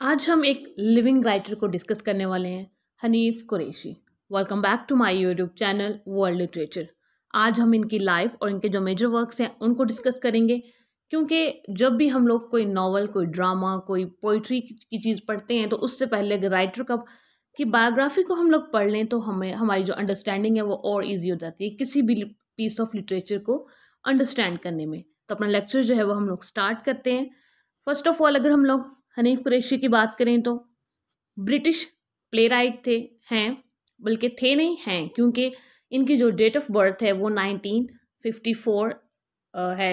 आज हम एक लिविंग राइटर को डिस्कस करने वाले हैं Hanif Kureishi welcome back to my YouTube channel world literature आज हम इनकी लाइफ और इनके जो मेजर वर्क्स हैं उनको डिस्कस करेंगे क्योंकि जब भी हम लोग कोई नावल कोई ड्रामा कोई पोइट्री की चीज़ पढ़ते हैं तो उससे पहले अगर राइटर का की बायोग्राफी को हम लोग पढ़ लें तो हमें हमारी जो अंडरस्टैंडिंग है वो और ईजी हो जाती है किसी भी पीस ऑफ लिटरेचर को अंडरस्टैंड करने में तो अपना लेक्चर जो है वो हम लोग स्टार्ट करते हैं फर्स्ट ऑफ ऑल अगर हम लोग हनीफ कुरैशी की बात करें तो ब्रिटिश प्ले राइट थे हैं बल्कि थे नहीं हैं क्योंकि इनकी जो डेट ऑफ बर्थ है वो 1954 है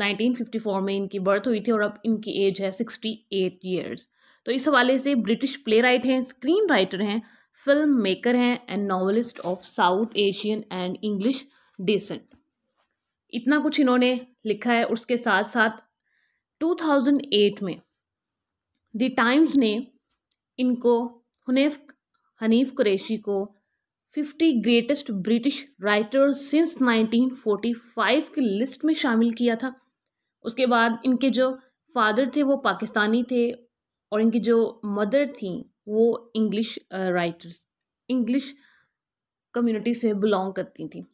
1954 में इनकी बर्थ हुई थी और अब इनकी एज है 68 ईयर्स तो इस हवाले से ब्रिटिश प्ले राइट हैं स्क्रीन राइटर हैं फिल्म मेकर हैं and novelist of South Asian and English descent इतना कुछ इन्होंने लिखा है उसके साथ साथ 2008 में द टाइम्स ने इनको हनीफ हनीफ कुरैशी को 50 ग्रेटेस्ट ब्रिटिश राइटर्स सिंस 1945 की लिस्ट में शामिल किया था उसके बाद इनके जो फादर थे वो पाकिस्तानी थे और इनकी जो मदर थी वो इंग्लिश राइटर्स इंग्लिश कम्युनिटी से बिलोंग करती थी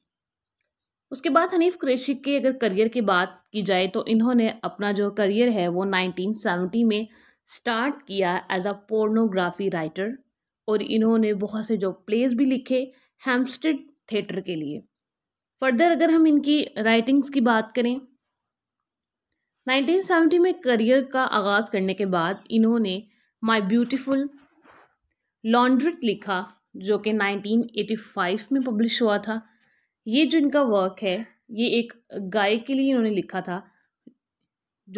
उसके बाद हनीफ कुरैशी के अगर करियर की बात की जाए तो इन्होंने अपना जो करियर है वो 1970 में स्टार्ट किया एज अ पोर्नोग्राफी राइटर और इन्होंने बहुत से जो प्लेस भी लिखे हेम्पस्टेड थिएटर के लिए फर्दर अगर हम इनकी राइटिंग्स की बात करें 1970 में करियर का आगाज़ करने के बाद इन्होंने माय ब्यूटीफुल लॉन्ड्रिट लिखा जो कि 1985 में पब्लिश हुआ था ये जो इनका वर्क है ये एक गाय के लिए इन्होंने लिखा था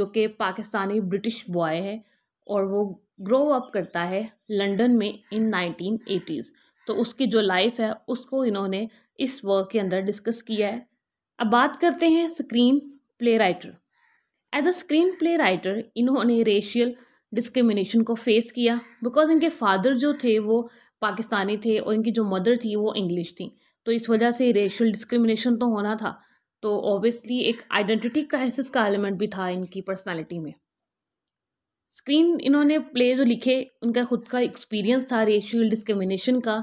जो कि पाकिस्तानी ब्रिटिश बॉय है और वो ग्रो अप करता है लंदन में इन एटीज़ तो उसकी जो लाइफ है उसको इन्होंने इस वर्क के अंदर डिस्कस किया है अब बात करते हैं screenplay writer as a screenplay writer इन्होंने रेशियल डिस्क्रिमिनेशन को फेस किया बिकॉज इनके फादर जो थे वो पाकिस्तानी थे और इनकी जो मदर थी वो इंग्लिश थी तो इस वजह से रेशियल डिस्क्रिमिनेशन तो होना था तो ऑब्वियसली एक आइडेंटिटी क्राइसिस का एलिमेंट भी था इनकी पर्सनैलिटी में स्क्रीन इन्होंने प्ले जो लिखे उनका खुद का एक्सपीरियंस था रेशियल डिस्क्रिमिनेशन का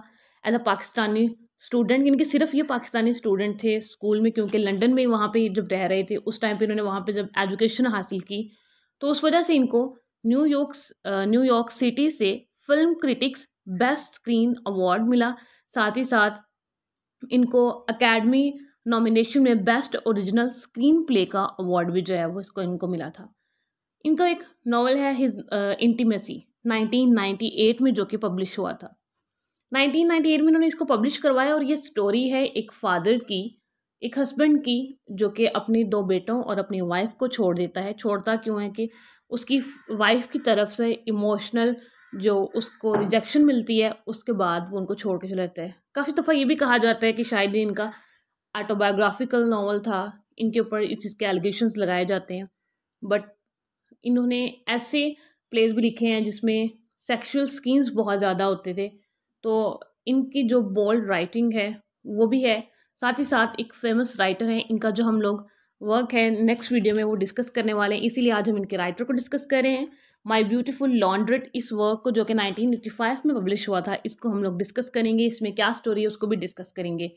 एज अ पाकिस्तानी स्टूडेंट इनके सिर्फ ये पाकिस्तानी स्टूडेंट थे स्कूल में क्योंकि लंदन में वहाँ पे जब रह रहे थे उस टाइम पे इन्होंने वहाँ पे जब एजुकेशन हासिल की तो उस वजह से इनको न्यूयॉर्क न्यूयॉर्क सिटी से film critics best screen award मिला साथ ही साथ इनको अकेडमी नॉमिनेशन में बेस्ट ओरिजिनल स्क्रीन प्ले का अवार्ड भी जो है वो इसको इनको मिला था इनका एक नावल है हिज इंटीमेसी uh, 1998 में जो कि पब्लिश हुआ था 1998 में इन्होंने इसको पब्लिश करवाया और ये स्टोरी है एक फादर की एक हस्बैंड की जो कि अपने दो बेटों और अपनी वाइफ को छोड़ देता है छोड़ता क्यों है कि उसकी वाइफ की तरफ से इमोशनल जो उसको रिजेक्शन मिलती है उसके बाद वो उनको छोड़ के चले जाते हैं काफ़ी दफ़ा ये भी कहा जाता है कि शायद इनका ऑटोबायोग्राफिकल नावल था इनके ऊपर इस चीज़ के एलिगेशन लगाए जाते हैं बट इन्होंने ऐसे प्लेस भी लिखे हैं जिसमें सेक्शुअल स्कीम्स बहुत ज़्यादा होते थे तो इनकी जो बोल्ड राइटिंग है वो भी है साथ ही साथ एक फेमस राइटर हैं इनका जो हम लोग वर्क है नेक्स्ट वीडियो में वो डिस्कस करने वाले हैं इसीलिए आज हम इनके राइटर को डिस्कस कर रहे हैं माय ब्यूटीफुल लॉन्ड्रेट इस वर्क को जो कि 1985 में पब्लिश हुआ था इसको हम लोग डिस्कस करेंगे इसमें क्या स्टोरी है उसको भी डिस्कस करेंगे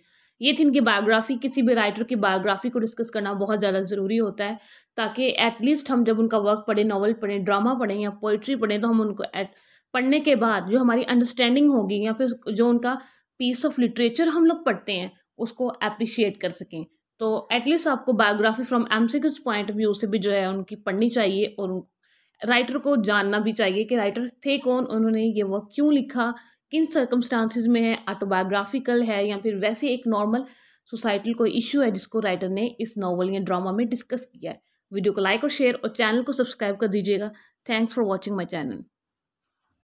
ये थी इनकी बायोग्राफी किसी भी राइटर की बायोग्राफी को डिस्कस करना बहुत ज़्यादा ज़रूरी होता है ताकि एटलीस्ट हम जब उनका वर्क पढ़ें नॉवल पढ़ें ड्रामा पढ़ें या पोइट्री पढ़ें तो हम उनको एट पढ़ने के बाद जो हमारी अंडरस्टैंडिंग होगी या फिर जो उनका पीस ऑफ लिटरेचर हम लोग पढ़ते हैं उसको अप्रिशिएट कर सकें तो एटलीस्ट आपको biography from M C point of view से भी जो है उनकी पढ़नी चाहिए और राइटर को जानना भी चाहिए कि राइटर थे कौन उन्होंने ये वर्क क्यों लिखा किन सर्कमस्टांसिस में है ऑटोबायोग्राफिकल है या फिर वैसे एक नॉर्मल सोसाइटल कोई इश्यू है जिसको राइटर ने इस नावल या ड्रामा में डिस्कस किया है वीडियो को लाइक और शेयर और चैनल को सब्सक्राइब कर दीजिएगा thanks for watching my channel